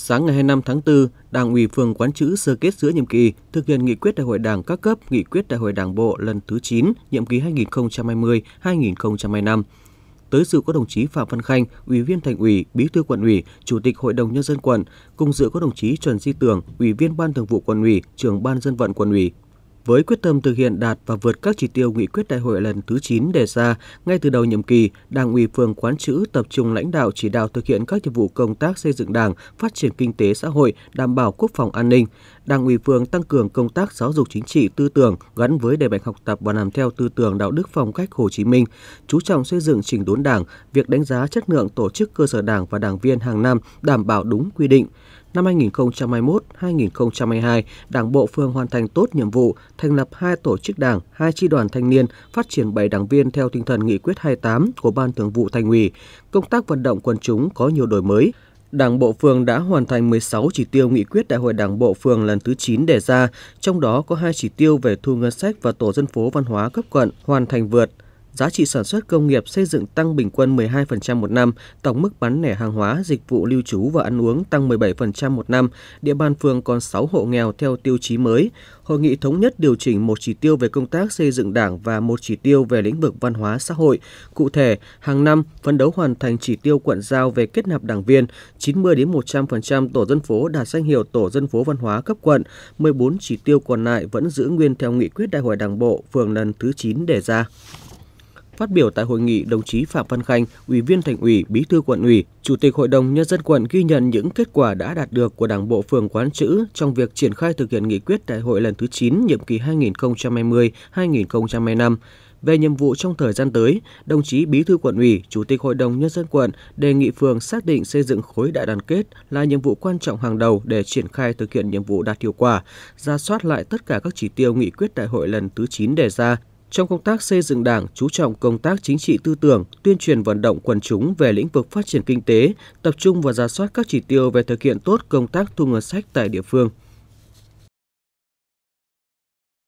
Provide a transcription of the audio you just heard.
Sáng ngày 25 tháng 4, Đảng ủy phường Quán Chữ sơ kết giữa nhiệm kỳ thực hiện nghị quyết đại hội Đảng các cấp, nghị quyết đại hội Đảng bộ lần thứ 9, nhiệm kỳ 2020-2025. Tới dự có đồng chí Phạm Văn Khanh, Ủy viên Thành ủy, Bí thư Quận ủy, Chủ tịch Hội đồng nhân dân quận, cùng dự có đồng chí Trần Di Tưởng, Ủy viên Ban Thường vụ Quận ủy, Trưởng ban dân vận Quận ủy, với quyết tâm thực hiện đạt và vượt các chỉ tiêu nghị quyết đại hội lần thứ 9 đề ra, ngay từ đầu nhiệm kỳ, Đảng ủy phường Quán Chữ tập trung lãnh đạo chỉ đạo thực hiện các nhiệm vụ công tác xây dựng Đảng, phát triển kinh tế xã hội, đảm bảo quốc phòng an ninh. Đảng ủy phường tăng cường công tác giáo dục chính trị tư tưởng gắn với đề mạnh học tập và làm theo tư tưởng đạo đức phong cách Hồ Chí Minh, chú trọng xây dựng chỉnh đốn Đảng, việc đánh giá chất lượng tổ chức cơ sở Đảng và đảng viên hàng năm đảm bảo đúng quy định. Năm 2021-2022, Đảng bộ phường hoàn thành tốt nhiệm vụ thành lập hai tổ chức Đảng, hai chi đoàn thanh niên, phát triển 7 đảng viên theo tinh thần nghị quyết 28 của Ban Thường vụ Thành ủy. Công tác vận động quần chúng có nhiều đổi mới, Đảng Bộ Phường đã hoàn thành 16 chỉ tiêu nghị quyết Đại hội Đảng Bộ Phường lần thứ 9 đề ra, trong đó có hai chỉ tiêu về thu ngân sách và tổ dân phố văn hóa cấp quận hoàn thành vượt – giá trị sản xuất công nghiệp xây dựng tăng bình quân 12% một năm, tổng mức bán lẻ hàng hóa, dịch vụ lưu trú và ăn uống tăng 17% một năm, địa bàn phường còn 6 hộ nghèo theo tiêu chí mới. Hội nghị thống nhất điều chỉnh một chỉ tiêu về công tác xây dựng đảng và một chỉ tiêu về lĩnh vực văn hóa xã hội. Cụ thể, hàng năm phấn đấu hoàn thành chỉ tiêu quận giao về kết nạp đảng viên, 90 đến 100% tổ dân phố đạt danh hiệu tổ dân phố văn hóa cấp quận, 14 chỉ tiêu còn lại vẫn giữ nguyên theo nghị quyết Đại hội Đảng bộ phường lần thứ 9 đề ra. Phát biểu tại hội nghị, đồng chí Phạm Văn Khanh, Ủy viên Thành ủy, Bí thư quận ủy, Chủ tịch Hội đồng Nhân dân quận ghi nhận những kết quả đã đạt được của Đảng bộ phường Quán Chữ trong việc triển khai thực hiện nghị quyết đại hội lần thứ 9 nhiệm kỳ 2020-2025. Về nhiệm vụ trong thời gian tới, đồng chí Bí thư quận ủy, Chủ tịch Hội đồng Nhân dân quận đề nghị phường xác định xây dựng khối đại đoàn kết là nhiệm vụ quan trọng hàng đầu để triển khai thực hiện nhiệm vụ đạt hiệu quả, ra soát lại tất cả các chỉ tiêu nghị quyết đại hội lần thứ 9 đề ra, trong công tác xây dựng Đảng, chú trọng công tác chính trị tư tưởng, tuyên truyền vận động quần chúng về lĩnh vực phát triển kinh tế, tập trung và ra soát các chỉ tiêu về thực hiện tốt công tác thu ngân sách tại địa phương –